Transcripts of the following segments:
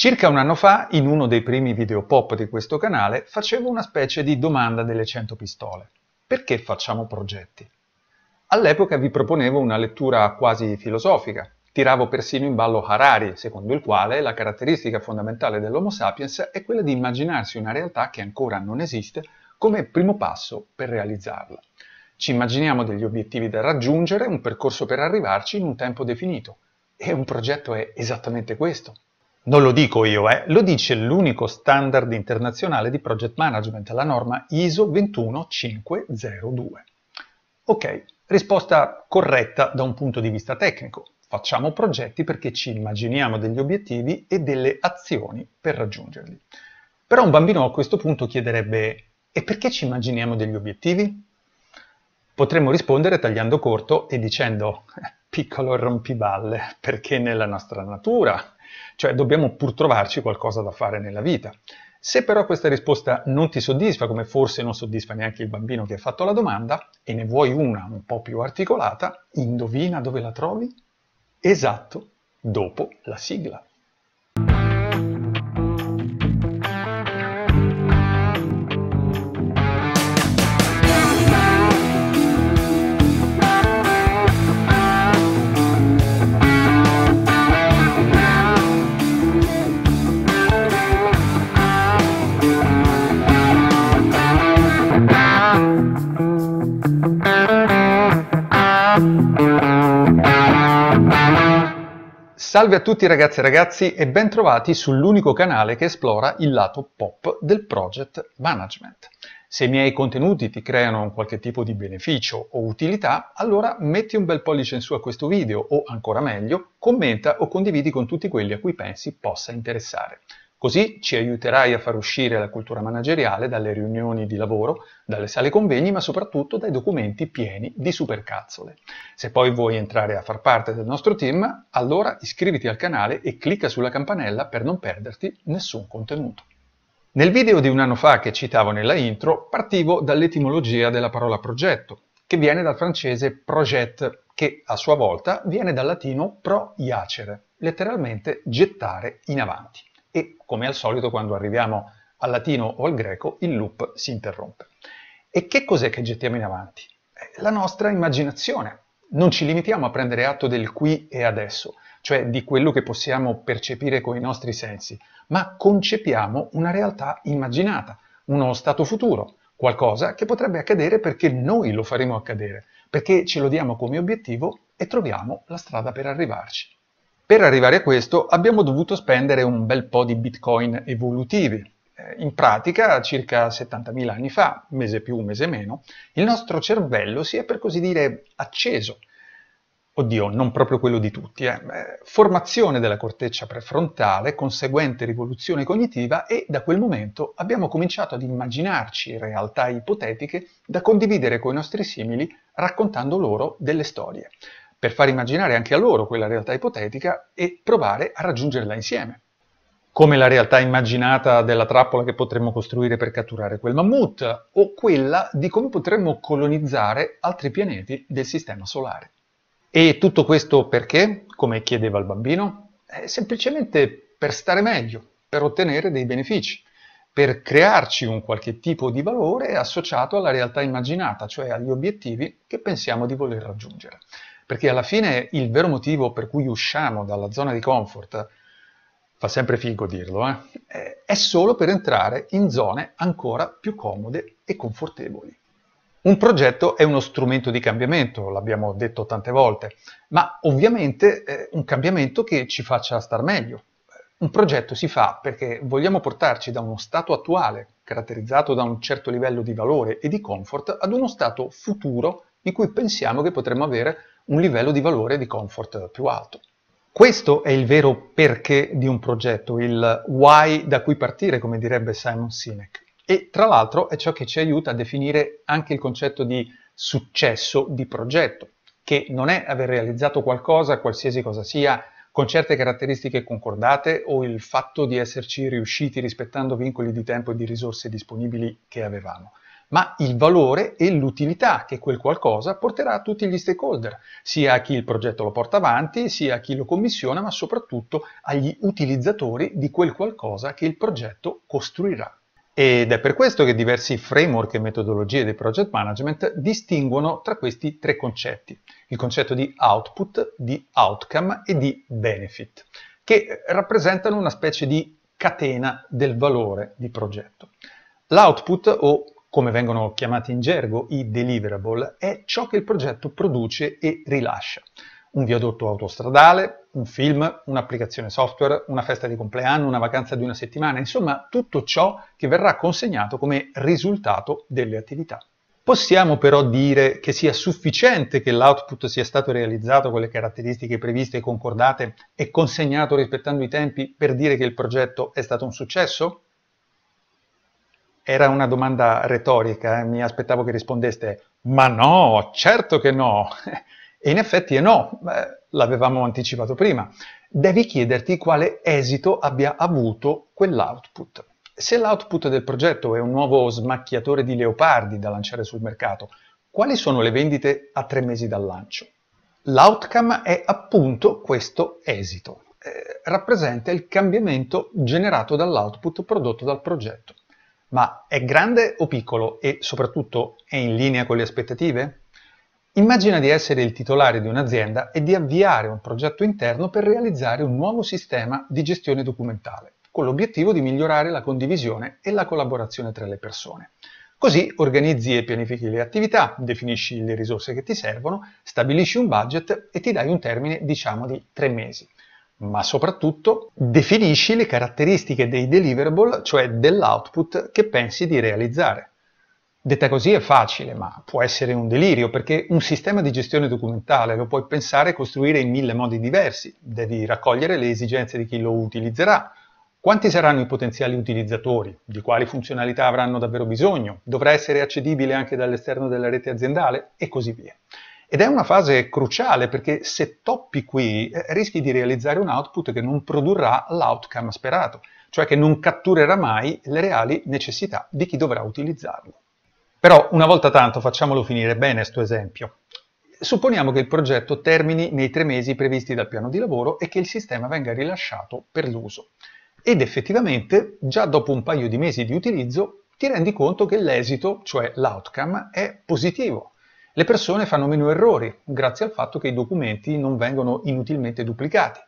Circa un anno fa, in uno dei primi video pop di questo canale, facevo una specie di domanda delle 100 pistole. Perché facciamo progetti? All'epoca vi proponevo una lettura quasi filosofica. Tiravo persino in ballo Harari, secondo il quale la caratteristica fondamentale dell'Homo sapiens è quella di immaginarsi una realtà che ancora non esiste come primo passo per realizzarla. Ci immaginiamo degli obiettivi da raggiungere, un percorso per arrivarci in un tempo definito. E un progetto è esattamente questo. Non lo dico io, eh, lo dice l'unico standard internazionale di project management, la norma ISO 21502. Ok, risposta corretta da un punto di vista tecnico. Facciamo progetti perché ci immaginiamo degli obiettivi e delle azioni per raggiungerli. Però un bambino a questo punto chiederebbe e perché ci immaginiamo degli obiettivi? Potremmo rispondere tagliando corto e dicendo piccolo rompiballe, perché nella nostra natura, cioè dobbiamo pur trovarci qualcosa da fare nella vita. Se però questa risposta non ti soddisfa, come forse non soddisfa neanche il bambino che ha fatto la domanda, e ne vuoi una un po' più articolata, indovina dove la trovi? Esatto, dopo la sigla. Salve a tutti ragazzi e ragazzi e bentrovati sull'unico canale che esplora il lato pop del project management. Se i miei contenuti ti creano un qualche tipo di beneficio o utilità, allora metti un bel pollice in su a questo video o ancora meglio, commenta o condividi con tutti quelli a cui pensi possa interessare. Così ci aiuterai a far uscire la cultura manageriale dalle riunioni di lavoro, dalle sale convegni, ma soprattutto dai documenti pieni di supercazzole. Se poi vuoi entrare a far parte del nostro team, allora iscriviti al canale e clicca sulla campanella per non perderti nessun contenuto. Nel video di un anno fa che citavo nella intro, partivo dall'etimologia della parola progetto, che viene dal francese projet, che a sua volta viene dal latino pro iacere, letteralmente gettare in avanti e come al solito quando arriviamo al latino o al greco il loop si interrompe. E che cos'è che gettiamo in avanti? Eh, la nostra immaginazione. Non ci limitiamo a prendere atto del qui e adesso, cioè di quello che possiamo percepire con i nostri sensi, ma concepiamo una realtà immaginata, uno stato futuro, qualcosa che potrebbe accadere perché noi lo faremo accadere, perché ce lo diamo come obiettivo e troviamo la strada per arrivarci. Per arrivare a questo abbiamo dovuto spendere un bel po' di bitcoin evolutivi. Eh, in pratica, circa 70.000 anni fa, mese più, mese meno, il nostro cervello si è per così dire acceso. Oddio, non proprio quello di tutti. Eh. eh. Formazione della corteccia prefrontale, conseguente rivoluzione cognitiva e da quel momento abbiamo cominciato ad immaginarci realtà ipotetiche da condividere con i nostri simili raccontando loro delle storie per far immaginare anche a loro quella realtà ipotetica e provare a raggiungerla insieme. Come la realtà immaginata della trappola che potremmo costruire per catturare quel mammut, o quella di come potremmo colonizzare altri pianeti del Sistema Solare. E tutto questo perché, come chiedeva il bambino, è eh, semplicemente per stare meglio, per ottenere dei benefici, per crearci un qualche tipo di valore associato alla realtà immaginata, cioè agli obiettivi che pensiamo di voler raggiungere. Perché alla fine il vero motivo per cui usciamo dalla zona di comfort, fa sempre figo dirlo, eh, è solo per entrare in zone ancora più comode e confortevoli. Un progetto è uno strumento di cambiamento, l'abbiamo detto tante volte, ma ovviamente eh, un cambiamento che ci faccia star meglio. Un progetto si fa perché vogliamo portarci da uno stato attuale, caratterizzato da un certo livello di valore e di comfort, ad uno stato futuro in cui pensiamo che potremmo avere un livello di valore di comfort più alto. Questo è il vero perché di un progetto, il why da cui partire, come direbbe Simon Sinek. E tra l'altro è ciò che ci aiuta a definire anche il concetto di successo di progetto, che non è aver realizzato qualcosa, qualsiasi cosa sia, con certe caratteristiche concordate o il fatto di esserci riusciti rispettando vincoli di tempo e di risorse disponibili che avevamo ma il valore e l'utilità che quel qualcosa porterà a tutti gli stakeholder, sia a chi il progetto lo porta avanti, sia a chi lo commissiona, ma soprattutto agli utilizzatori di quel qualcosa che il progetto costruirà. Ed è per questo che diversi framework e metodologie di project management distinguono tra questi tre concetti, il concetto di output, di outcome e di benefit, che rappresentano una specie di catena del valore di progetto. L'output o come vengono chiamati in gergo i deliverable, è ciò che il progetto produce e rilascia. Un viadotto autostradale, un film, un'applicazione software, una festa di compleanno, una vacanza di una settimana, insomma tutto ciò che verrà consegnato come risultato delle attività. Possiamo però dire che sia sufficiente che l'output sia stato realizzato con le caratteristiche previste e concordate e consegnato rispettando i tempi per dire che il progetto è stato un successo? Era una domanda retorica, eh? mi aspettavo che rispondeste ma no, certo che no. E in effetti è no, eh, l'avevamo anticipato prima. Devi chiederti quale esito abbia avuto quell'output. Se l'output del progetto è un nuovo smacchiatore di leopardi da lanciare sul mercato, quali sono le vendite a tre mesi dal lancio? L'outcome è appunto questo esito. Eh, rappresenta il cambiamento generato dall'output prodotto dal progetto. Ma è grande o piccolo e soprattutto è in linea con le aspettative? Immagina di essere il titolare di un'azienda e di avviare un progetto interno per realizzare un nuovo sistema di gestione documentale, con l'obiettivo di migliorare la condivisione e la collaborazione tra le persone. Così organizzi e pianifichi le attività, definisci le risorse che ti servono, stabilisci un budget e ti dai un termine diciamo di tre mesi ma soprattutto definisci le caratteristiche dei deliverable, cioè dell'output che pensi di realizzare. Detta così è facile, ma può essere un delirio, perché un sistema di gestione documentale lo puoi pensare e costruire in mille modi diversi. Devi raccogliere le esigenze di chi lo utilizzerà, quanti saranno i potenziali utilizzatori, di quali funzionalità avranno davvero bisogno, dovrà essere accedibile anche dall'esterno della rete aziendale e così via. Ed è una fase cruciale perché se toppi qui eh, rischi di realizzare un output che non produrrà l'outcome sperato, cioè che non catturerà mai le reali necessità di chi dovrà utilizzarlo. Però una volta tanto facciamolo finire bene questo esempio. Supponiamo che il progetto termini nei tre mesi previsti dal piano di lavoro e che il sistema venga rilasciato per l'uso. Ed effettivamente, già dopo un paio di mesi di utilizzo, ti rendi conto che l'esito, cioè l'outcome, è positivo le persone fanno meno errori grazie al fatto che i documenti non vengono inutilmente duplicati.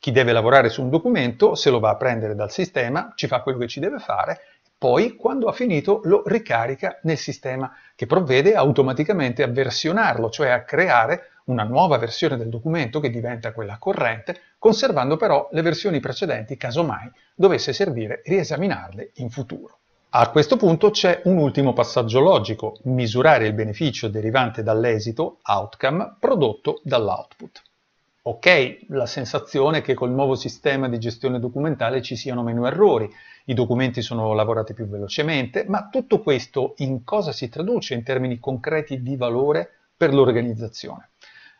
Chi deve lavorare su un documento se lo va a prendere dal sistema, ci fa quello che ci deve fare, poi quando ha finito lo ricarica nel sistema che provvede automaticamente a versionarlo, cioè a creare una nuova versione del documento che diventa quella corrente, conservando però le versioni precedenti casomai dovesse servire riesaminarle in futuro. A questo punto c'è un ultimo passaggio logico, misurare il beneficio derivante dall'esito, outcome, prodotto dall'output. Ok, la sensazione è che col nuovo sistema di gestione documentale ci siano meno errori, i documenti sono lavorati più velocemente, ma tutto questo in cosa si traduce in termini concreti di valore per l'organizzazione?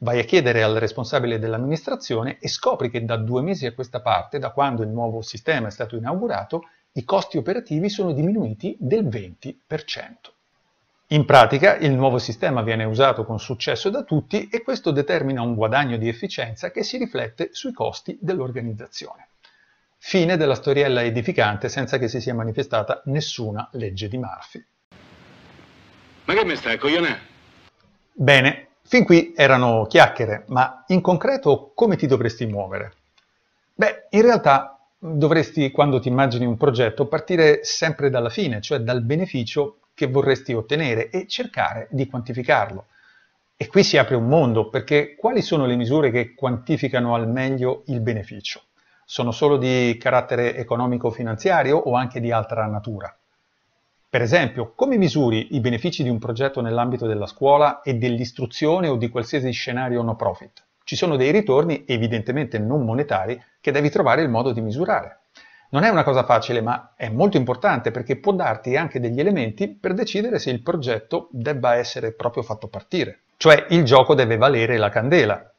Vai a chiedere al responsabile dell'amministrazione e scopri che da due mesi a questa parte, da quando il nuovo sistema è stato inaugurato, i costi operativi sono diminuiti del 20%. In pratica il nuovo sistema viene usato con successo da tutti e questo determina un guadagno di efficienza che si riflette sui costi dell'organizzazione. Fine della storiella edificante senza che si sia manifestata nessuna legge di Murphy. Ma che mi stai coglionando? Bene, fin qui erano chiacchiere, ma in concreto come ti dovresti muovere? Beh, in realtà dovresti, quando ti immagini un progetto, partire sempre dalla fine, cioè dal beneficio che vorresti ottenere e cercare di quantificarlo. E qui si apre un mondo, perché quali sono le misure che quantificano al meglio il beneficio? Sono solo di carattere economico-finanziario o anche di altra natura? Per esempio, come misuri i benefici di un progetto nell'ambito della scuola e dell'istruzione o di qualsiasi scenario no profit? Ci sono dei ritorni evidentemente non monetari che devi trovare il modo di misurare. Non è una cosa facile, ma è molto importante perché può darti anche degli elementi per decidere se il progetto debba essere proprio fatto partire. Cioè il gioco deve valere la candela.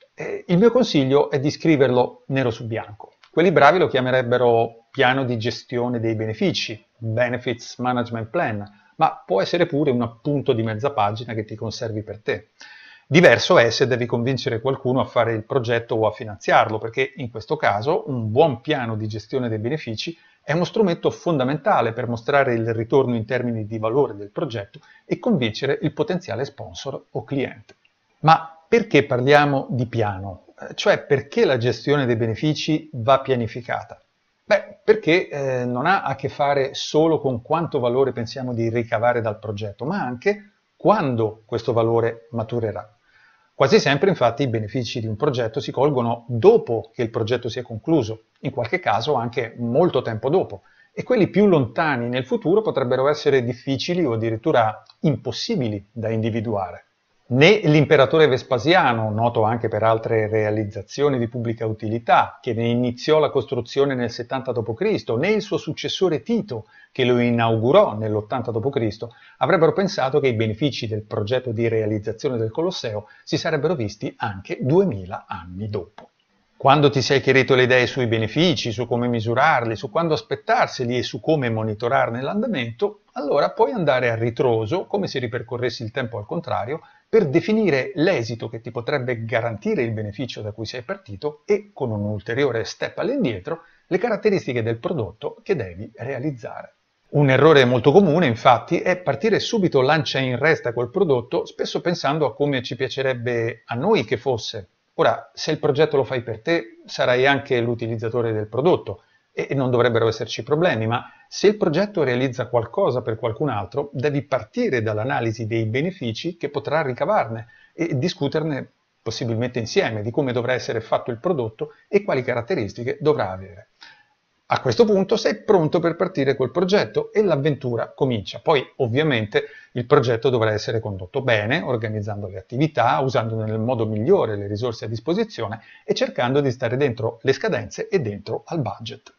Il mio consiglio è di scriverlo nero su bianco. Quelli bravi lo chiamerebbero piano di gestione dei benefici, Benefits Management Plan, ma può essere pure un appunto di mezza pagina che ti conservi per te. Diverso è se devi convincere qualcuno a fare il progetto o a finanziarlo, perché in questo caso un buon piano di gestione dei benefici è uno strumento fondamentale per mostrare il ritorno in termini di valore del progetto e convincere il potenziale sponsor o cliente. Ma perché parliamo di piano? Eh, cioè perché la gestione dei benefici va pianificata? Beh, perché eh, non ha a che fare solo con quanto valore pensiamo di ricavare dal progetto, ma anche quando questo valore maturerà. Quasi sempre infatti i benefici di un progetto si colgono dopo che il progetto si è concluso, in qualche caso anche molto tempo dopo, e quelli più lontani nel futuro potrebbero essere difficili o addirittura impossibili da individuare né l'imperatore Vespasiano, noto anche per altre realizzazioni di pubblica utilità, che ne iniziò la costruzione nel 70 d.C., né il suo successore Tito, che lo inaugurò nell'80 d.C., avrebbero pensato che i benefici del progetto di realizzazione del Colosseo si sarebbero visti anche 2000 anni dopo. Quando ti sei chiarito le idee sui benefici, su come misurarli, su quando aspettarseli e su come monitorarne l'andamento, allora puoi andare a ritroso, come se ripercorressi il tempo al contrario, per definire l'esito che ti potrebbe garantire il beneficio da cui sei partito e, con un ulteriore step all'indietro, le caratteristiche del prodotto che devi realizzare. Un errore molto comune, infatti, è partire subito lancia in resta col prodotto, spesso pensando a come ci piacerebbe a noi che fosse. Ora, se il progetto lo fai per te, sarai anche l'utilizzatore del prodotto, e non dovrebbero esserci problemi, ma se il progetto realizza qualcosa per qualcun altro, devi partire dall'analisi dei benefici che potrà ricavarne e discuterne possibilmente insieme di come dovrà essere fatto il prodotto e quali caratteristiche dovrà avere. A questo punto sei pronto per partire col progetto e l'avventura comincia. Poi ovviamente il progetto dovrà essere condotto bene, organizzando le attività, usando nel modo migliore le risorse a disposizione e cercando di stare dentro le scadenze e dentro al budget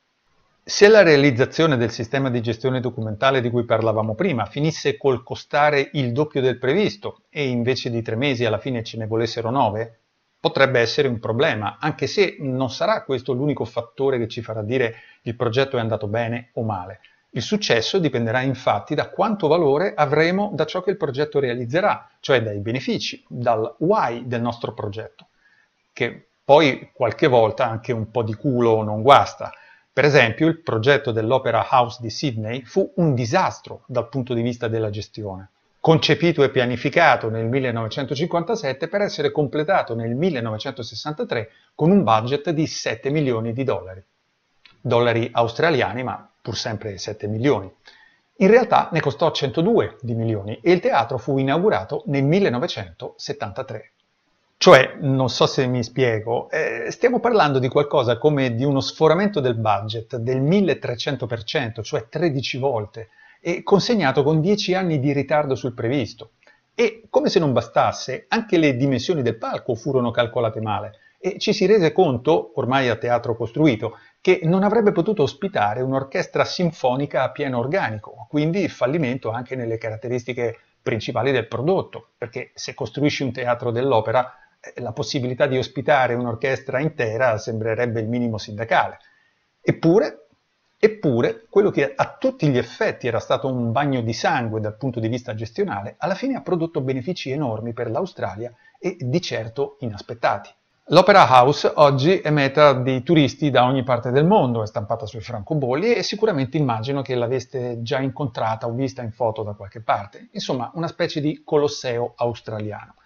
se la realizzazione del sistema di gestione documentale di cui parlavamo prima finisse col costare il doppio del previsto e invece di tre mesi alla fine ce ne volessero nove, potrebbe essere un problema, anche se non sarà questo l'unico fattore che ci farà dire il progetto è andato bene o male. Il successo dipenderà infatti da quanto valore avremo da ciò che il progetto realizzerà, cioè dai benefici, dal why del nostro progetto, che poi qualche volta anche un po' di culo non guasta. Per esempio, il progetto dell'Opera House di Sydney fu un disastro dal punto di vista della gestione. Concepito e pianificato nel 1957 per essere completato nel 1963 con un budget di 7 milioni di dollari. Dollari australiani, ma pur sempre 7 milioni. In realtà ne costò 102 di milioni e il teatro fu inaugurato nel 1973. Cioè, non so se mi spiego, eh, stiamo parlando di qualcosa come di uno sforamento del budget del 1300%, cioè 13 volte, e consegnato con 10 anni di ritardo sul previsto. E come se non bastasse, anche le dimensioni del palco furono calcolate male e ci si rese conto, ormai a teatro costruito, che non avrebbe potuto ospitare un'orchestra sinfonica a pieno organico, quindi fallimento anche nelle caratteristiche principali del prodotto, perché se costruisci un teatro dell'opera la possibilità di ospitare un'orchestra intera sembrerebbe il minimo sindacale. Eppure, eppure, quello che a tutti gli effetti era stato un bagno di sangue dal punto di vista gestionale, alla fine ha prodotto benefici enormi per l'Australia e di certo inaspettati. L'Opera House oggi è meta di turisti da ogni parte del mondo, è stampata sui francobolli e sicuramente immagino che l'aveste già incontrata o vista in foto da qualche parte, insomma una specie di colosseo australiano.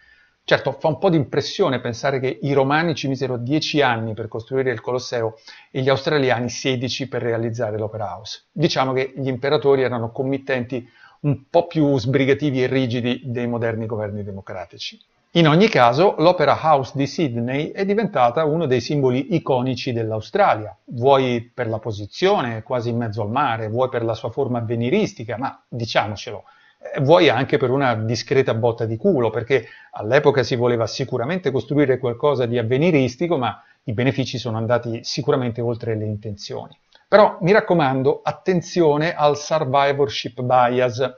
Certo, fa un po' di impressione pensare che i romani ci misero 10 anni per costruire il Colosseo e gli australiani 16 per realizzare l'Opera House. Diciamo che gli imperatori erano committenti un po' più sbrigativi e rigidi dei moderni governi democratici. In ogni caso, l'Opera House di Sydney è diventata uno dei simboli iconici dell'Australia, vuoi per la posizione quasi in mezzo al mare, vuoi per la sua forma avveniristica, ma diciamocelo, eh, vuoi anche per una discreta botta di culo, perché all'epoca si voleva sicuramente costruire qualcosa di avveniristico, ma i benefici sono andati sicuramente oltre le intenzioni. Però mi raccomando, attenzione al survivorship bias,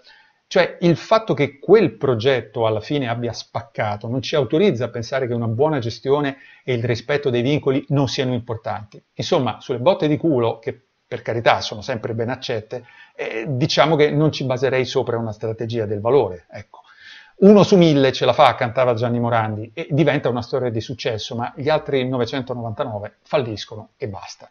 cioè il fatto che quel progetto alla fine abbia spaccato non ci autorizza a pensare che una buona gestione e il rispetto dei vincoli non siano importanti. Insomma, sulle botte di culo che per carità, sono sempre ben accette, eh, diciamo che non ci baserei sopra una strategia del valore. Ecco. Uno su mille ce la fa, cantava Gianni Morandi, e diventa una storia di successo, ma gli altri 999 falliscono e basta.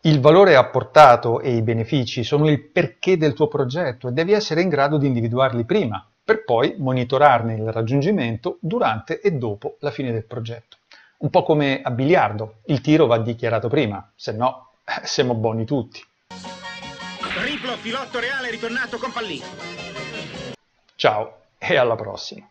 Il valore apportato e i benefici sono il perché del tuo progetto e devi essere in grado di individuarli prima, per poi monitorarne il raggiungimento durante e dopo la fine del progetto. Un po' come a biliardo, il tiro va dichiarato prima, se no eh, siamo buoni tutti. Triplo filotto reale ritornato con pallino. Ciao e alla prossima.